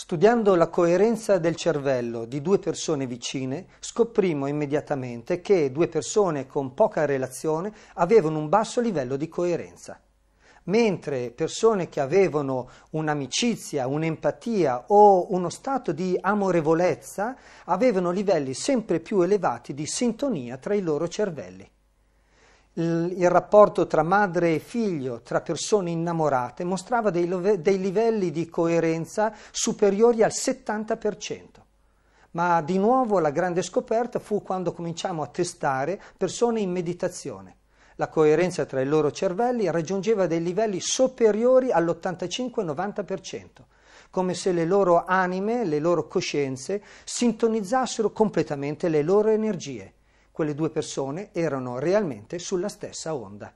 Studiando la coerenza del cervello di due persone vicine, scoprimo immediatamente che due persone con poca relazione avevano un basso livello di coerenza, mentre persone che avevano un'amicizia, un'empatia o uno stato di amorevolezza avevano livelli sempre più elevati di sintonia tra i loro cervelli il rapporto tra madre e figlio, tra persone innamorate, mostrava dei, dei livelli di coerenza superiori al 70%. Ma di nuovo la grande scoperta fu quando cominciamo a testare persone in meditazione la coerenza tra i loro cervelli raggiungeva dei livelli superiori all'85-90%, come se le loro anime, le loro coscienze sintonizzassero completamente le loro energie quelle due persone erano realmente sulla stessa onda.